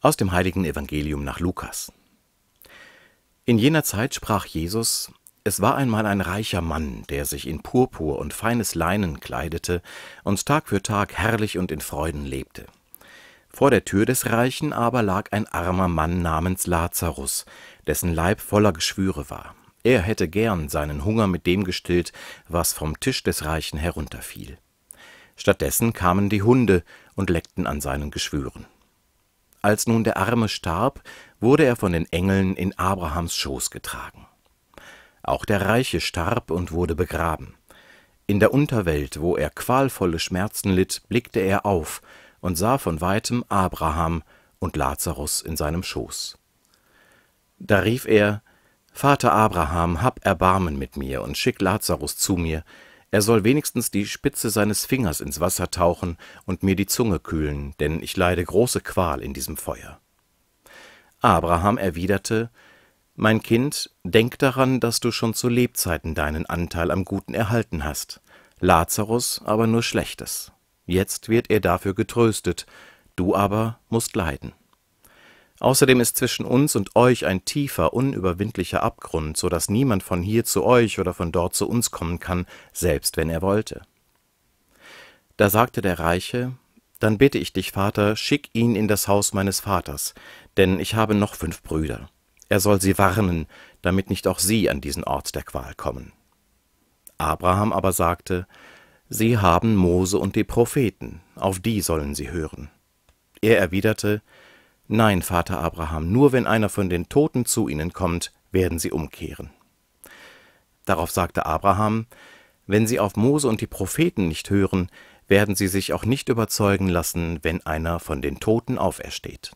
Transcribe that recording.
Aus dem heiligen Evangelium nach Lukas. In jener Zeit sprach Jesus, es war einmal ein reicher Mann, der sich in Purpur und feines Leinen kleidete und Tag für Tag herrlich und in Freuden lebte. Vor der Tür des Reichen aber lag ein armer Mann namens Lazarus, dessen Leib voller Geschwüre war. Er hätte gern seinen Hunger mit dem gestillt, was vom Tisch des Reichen herunterfiel. Stattdessen kamen die Hunde und leckten an seinen Geschwüren. Als nun der Arme starb, wurde er von den Engeln in Abrahams Schoß getragen. Auch der Reiche starb und wurde begraben. In der Unterwelt, wo er qualvolle Schmerzen litt, blickte er auf und sah von weitem Abraham und Lazarus in seinem Schoß. Da rief er, Vater Abraham, hab Erbarmen mit mir und schick Lazarus zu mir, er soll wenigstens die Spitze seines Fingers ins Wasser tauchen und mir die Zunge kühlen, denn ich leide große Qual in diesem Feuer. Abraham erwiderte, Mein Kind, denk daran, dass du schon zu Lebzeiten deinen Anteil am Guten erhalten hast, Lazarus aber nur Schlechtes. Jetzt wird er dafür getröstet, du aber musst leiden. Außerdem ist zwischen uns und euch ein tiefer, unüberwindlicher Abgrund, so dass niemand von hier zu euch oder von dort zu uns kommen kann, selbst wenn er wollte. Da sagte der Reiche, Dann bitte ich dich, Vater, schick ihn in das Haus meines Vaters, denn ich habe noch fünf Brüder. Er soll sie warnen, damit nicht auch sie an diesen Ort der Qual kommen. Abraham aber sagte, Sie haben Mose und die Propheten, auf die sollen sie hören. Er erwiderte, Nein, Vater Abraham, nur wenn einer von den Toten zu ihnen kommt, werden sie umkehren. Darauf sagte Abraham, wenn sie auf Mose und die Propheten nicht hören, werden sie sich auch nicht überzeugen lassen, wenn einer von den Toten aufersteht.